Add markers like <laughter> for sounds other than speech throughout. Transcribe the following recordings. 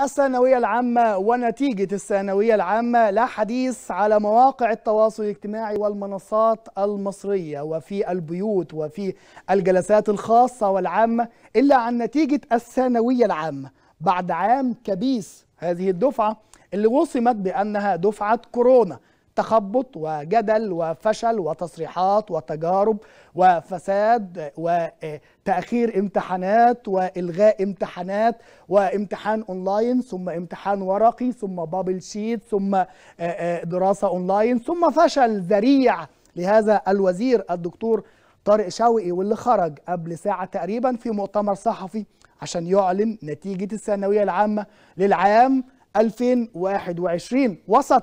الثانوية العامة ونتيجة الثانوية العامة لا حديث على مواقع التواصل الاجتماعي والمنصات المصرية وفي البيوت وفي الجلسات الخاصة والعامة إلا عن نتيجة الثانوية العامة بعد عام كبيس هذه الدفعة اللي وصمت بأنها دفعة كورونا تخبط وجدل وفشل وتصريحات وتجارب وفساد وتأخير امتحانات وإلغاء امتحانات وامتحان أونلاين ثم امتحان ورقي ثم بابل شيت ثم آه، آه، دراسة أونلاين ثم فشل ذريع لهذا الوزير الدكتور طارق شوقي واللي خرج قبل ساعة تقريبا في مؤتمر صحفي عشان يعلن نتيجة الثانوية العامة للعام 2021 وسط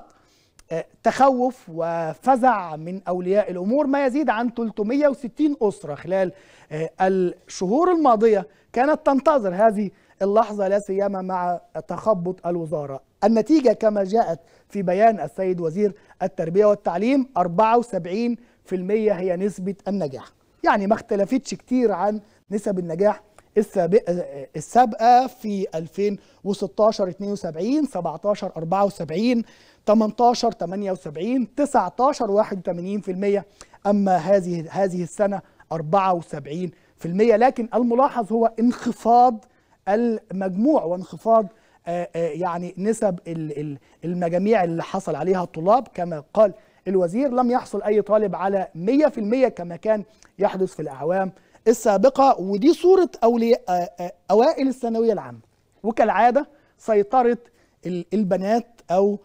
تخوف وفزع من أولياء الأمور ما يزيد عن 360 أسرة خلال آه، الشهور الماضية كانت تنتظر هذه اللحظة لا سيما مع تخبط الوزارة النتيجة كما جاءت في بيان السيد وزير التربية والتعليم 74% هي نسبة النجاح يعني ما اختلفتش كتير عن نسب النجاح السابقه في 2016 72 17 74 18 78 19 81% اما هذه هذه السنه 74% لكن الملاحظ هو انخفاض المجموع وانخفاض آه، آه، يعني نسب المجاميع اللي حصل عليها الطلاب كما قال الوزير لم يحصل أي طالب على 100% كما كان يحدث في الأعوام السابقة ودي صورة أولياء أوائل الثانوية العامة وكالعادة سيطرة البنات أو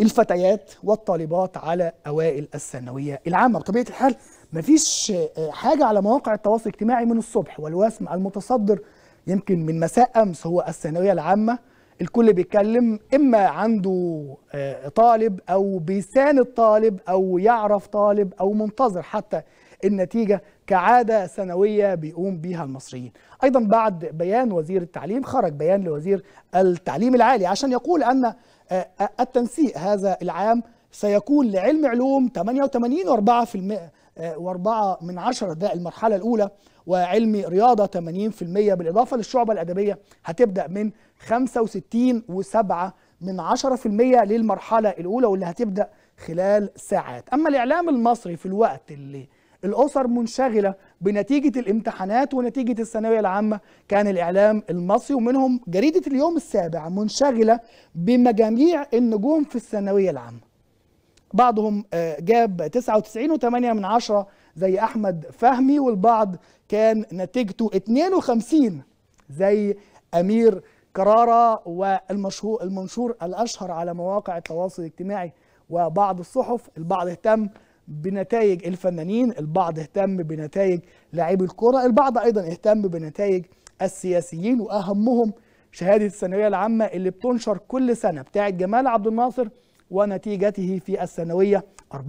الفتيات والطالبات على أوائل الثانوية العامة بطبيعة الحال مفيش حاجة على مواقع التواصل الاجتماعي من الصبح والوسم المتصدر يمكن من مساء أمس هو الثانوية العامة الكل بيتكلم اما عنده آه، طالب او بيساند طالب او يعرف طالب او منتظر حتى النتيجه كعاده سنويه بيقوم بيها المصريين. ايضا بعد بيان وزير التعليم خرج بيان لوزير التعليم العالي عشان يقول ان آه، آه، التنسيق هذا العام سيكون لعلم علوم 88 و4% آه، واربعة من عشرة ده المرحلة الأولى وعلمي رياضة 80% بالإضافة للشعبة الأدبية هتبدأ من 65 وسبعة من عشرة في المية للمرحلة الأولى واللي هتبدأ خلال ساعات أما الإعلام المصري في الوقت اللي الأسر منشغلة بنتيجة الامتحانات ونتيجة الثانوية العامة كان الإعلام المصري ومنهم جريدة اليوم السابع منشغلة بمجاميع النجوم في الثانوية العامة بعضهم آه، جاب 99.8 زي احمد فهمي والبعض كان نتيجته 52 زي امير كرارة والمشهور المنشور الاشهر على مواقع التواصل الاجتماعي وبعض الصحف البعض اهتم بنتائج الفنانين البعض اهتم بنتائج لاعبي الكرة البعض ايضا اهتم بنتائج السياسيين واهمهم شهادة الثانوية العامة اللي بتنشر كل سنة بتاعت جمال عبد الناصر ونتيجته في الثانوية 54%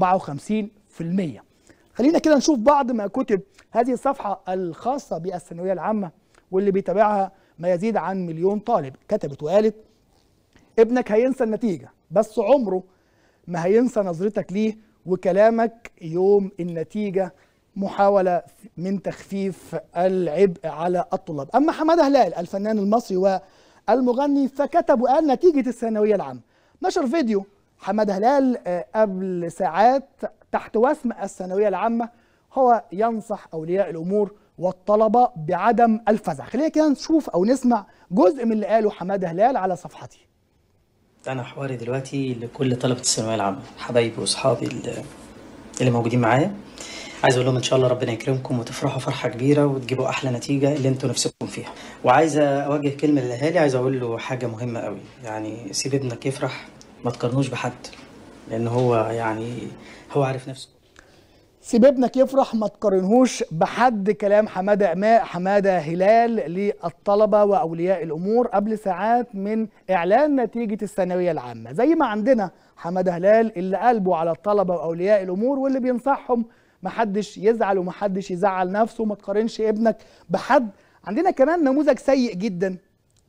خلينا كده نشوف بعض ما كتب هذه الصفحة الخاصة بالثانوية العامة واللي بيتابعها ما يزيد عن مليون طالب كتبت وقالت ابنك هينسى النتيجة بس عمره ما هينسى نظرتك ليه وكلامك يوم النتيجة محاولة من تخفيف العبء على الطلاب أما حمادة هلال الفنان المصري والمغني فكتب وقال نتيجة الثانوية العامة نشر فيديو حماد هلال آه، قبل ساعات تحت وسم الثانويه العامه هو ينصح اولياء الامور والطلبه بعدم الفزع خلينا كده نشوف او نسمع جزء من اللي قاله حماده هلال على صفحتي انا حواري دلوقتي لكل طلبه الثانويه العامه حبايبي واصحابي اللي موجودين معايا عايز اقول لهم ان شاء الله ربنا يكرمكم وتفرحوا فرحه كبيره وتجيبوا احلى نتيجه اللي انتوا نفسكم فيها وعايز اوجه كلمه للاهالي عايز اقول له حاجه مهمه قوي يعني سيب ابنك يفرح ما تقارنوش بحد لان هو يعني هو عارف نفسه ابنك يفرح ما تقارنهوش بحد كلام حماده اماء حماده هلال للطلبه واولياء الامور قبل ساعات من اعلان نتيجه الثانويه العامه زي ما عندنا حماده هلال اللي قلبه على الطلبه واولياء الامور واللي بينصحهم محدش يزعل ومحدش يزعل نفسه وما تقارنش ابنك بحد عندنا كمان نموذج سيء جدا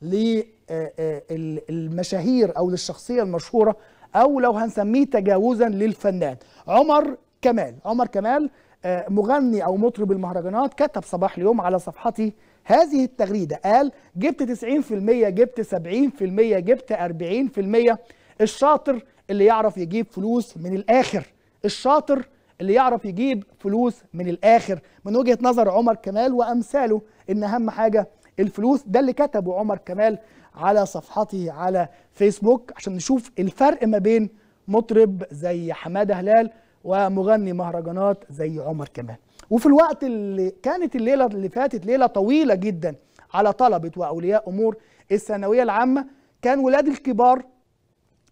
للمشاهير آه، آه، او للشخصيه المشهوره او لو هنسميه تجاوزا للفنان عمر كمال عمر كمال آه، مغني او مطرب المهرجانات كتب صباح اليوم على صفحته هذه التغريده قال جبت 90% جبت 70% جبت 40% الشاطر اللي يعرف يجيب فلوس من الاخر الشاطر اللي يعرف يجيب فلوس من الاخر من وجهه نظر عمر كمال وامثاله ان اهم حاجه الفلوس ده اللي كتبه عمر كمال على صفحته على فيسبوك عشان نشوف الفرق ما بين مطرب زي حماده هلال ومغني مهرجانات زي عمر كمال وفي الوقت اللي كانت الليله اللي فاتت ليله طويله جدا على طلبه واولياء امور الثانويه العامه كان ولاد الكبار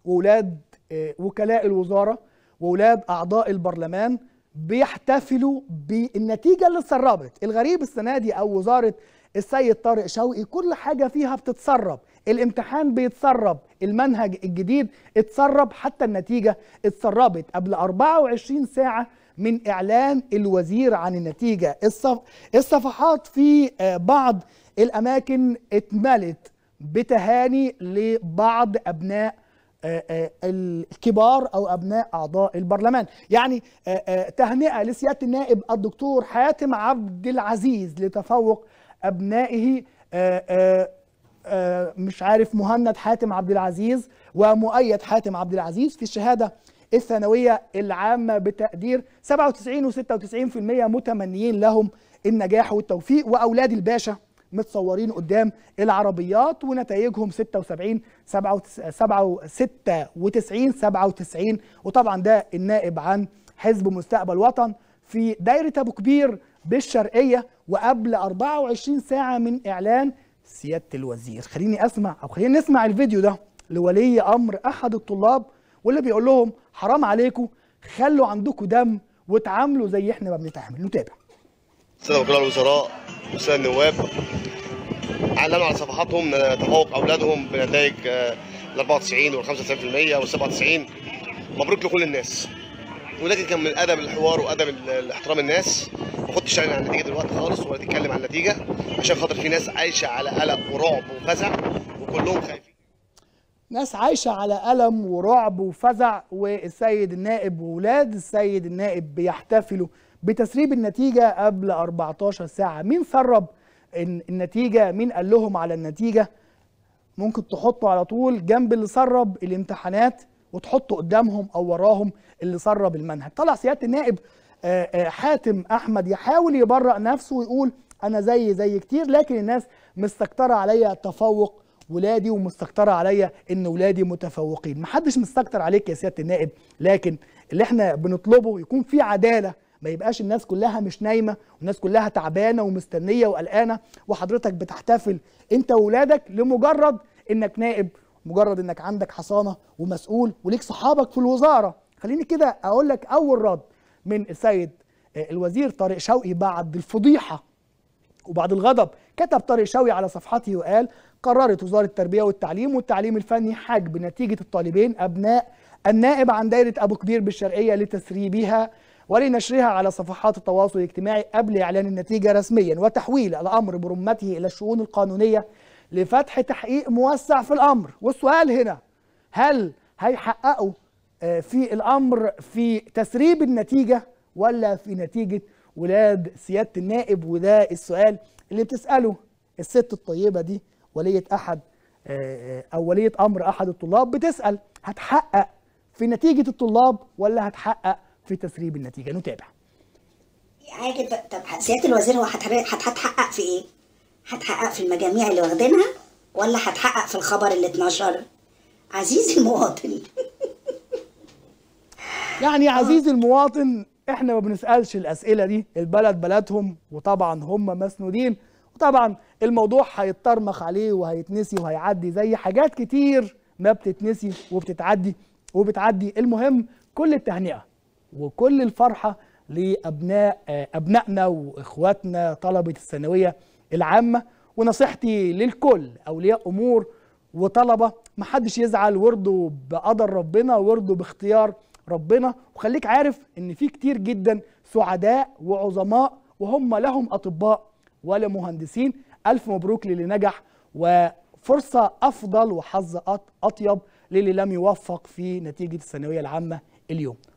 وولاد آه، وكلاء الوزاره وولاد اعضاء البرلمان بيحتفلوا بالنتيجه اللي اتسربت الغريب السنه دي او وزاره السيد طارق شوقي كل حاجة فيها بتتسرب الامتحان بيتسرب المنهج الجديد اتسرب حتى النتيجة اتسربت قبل 24 ساعة من إعلان الوزير عن النتيجة الصف... الصفحات في آه، بعض الأماكن اتملت بتهاني لبعض أبناء آه، آه، الكبار او ابناء اعضاء البرلمان يعني تهنئه لسياده النائب الدكتور حاتم عبد العزيز لتفوق ابنائه آه، آه، آه، مش عارف مهند حاتم عبد العزيز ومؤيد حاتم عبد العزيز في الشهاده الثانويه العامه بتقدير 97 و96% متمنيين لهم النجاح والتوفيق واولاد الباشا متصورين قدام العربيات ونتائجهم 76 96 97 وطبعا ده النائب عن حزب مستقبل وطن في دايره ابو كبير بالشرقيه وقبل 24 ساعة من إعلان سيادة الوزير خليني أسمع أو خلينا نسمع الفيديو ده لولي أمر أحد الطلاب واللي بيقول لهم حرام عليكم خلوا عندكم دم وتعاملوا زي احنا ما بنتعامل نتابع السادة وكلاء الوزراء والسادة النواب أعلنوا على صفحاتهم آه، تفوق أولادهم بنتائج ال 94 وال 95% وال 97 مبروك لكل الناس ولكن كان من ادب الحوار وادب احترام الناس ما كنتش عن يعني النتيجه دلوقتي خالص ولا تتكلم عن النتيجه عشان خاطر في ناس عايشه على قلق ورعب وفزع وكلهم خايفين ناس عايشه على الم ورعب وفزع والسيد النائب وولاد السيد النائب بيحتفلوا بتسريب النتيجه قبل 14 ساعه مين سرب النتيجه مين قال لهم على النتيجه ممكن تحطه على طول جنب اللي سرب الامتحانات وتحط قدامهم او وراهم اللي سرب المنهج طلع سياده النائب آه، آه، حاتم احمد يحاول يبرأ نفسه ويقول انا زي زي كتير لكن الناس مستكتره عليا تفوق ولادي ومستكتره عليا ان ولادي متفوقين محدش مستكتر عليك يا سياده النائب لكن اللي احنا بنطلبه يكون في عداله ما يبقاش الناس كلها مش نايمه والناس كلها تعبانه ومستنيه وقلقانه وحضرتك بتحتفل انت وولادك لمجرد انك نائب مجرد انك عندك حصانه ومسؤول وليك صحابك في الوزاره خليني كده اقول لك اول رد من السيد آه، الوزير طارق شوقي بعد الفضيحه وبعد الغضب كتب طارق شوقي على صفحته وقال قررت وزاره التربيه والتعليم والتعليم الفني حجب نتيجه الطالبين ابناء النائب عن دايره ابو كبير بالشرقيه لتسريبها ولنشرها على صفحات التواصل الاجتماعي قبل اعلان النتيجه رسميا وتحويل الامر برمته الى الشؤون القانونيه لفتح تحقيق موسع في الامر والسؤال هنا هل هيحققوا آه، في الامر في تسريب النتيجه ولا في نتيجه ولاد سياده النائب وده السؤال اللي بتساله الست الطيبه دي وليه احد آه، آه، او وليه امر احد الطلاب بتسال هتحقق في نتيجه الطلاب ولا هتحقق في تسريب النتيجه نتابع حاجه طب سياده الوزير هو هتحقق في ايه هتحقق في المجاميع اللي واخدينها ولا هتحقق في الخبر اللي اتنشر عزيزي المواطن <laughs> يعني عزيزي المواطن احنا ما بنسالش الاسئله دي البلد بلدهم وطبعا هم مسنودين وطبعا الموضوع هيترمخ عليه وهيتنسي وهيعدي زي حاجات كتير ما بتتنسي وبتتعدي وبتعدي المهم كل التهنئه وكل الفرحه لابناء آه، ابنائنا واخواتنا طلبه الثانويه العامه ونصيحتي للكل اولياء امور وطلبه محدش يزعل ورده بقدر ربنا ورده باختيار ربنا وخليك عارف ان في كتير جدا سعداء وعظماء وهم لهم اطباء ولا مهندسين الف مبروك للي نجح وفرصه افضل وحظ اطيب للي لم يوفق في نتيجه الثانويه العامه اليوم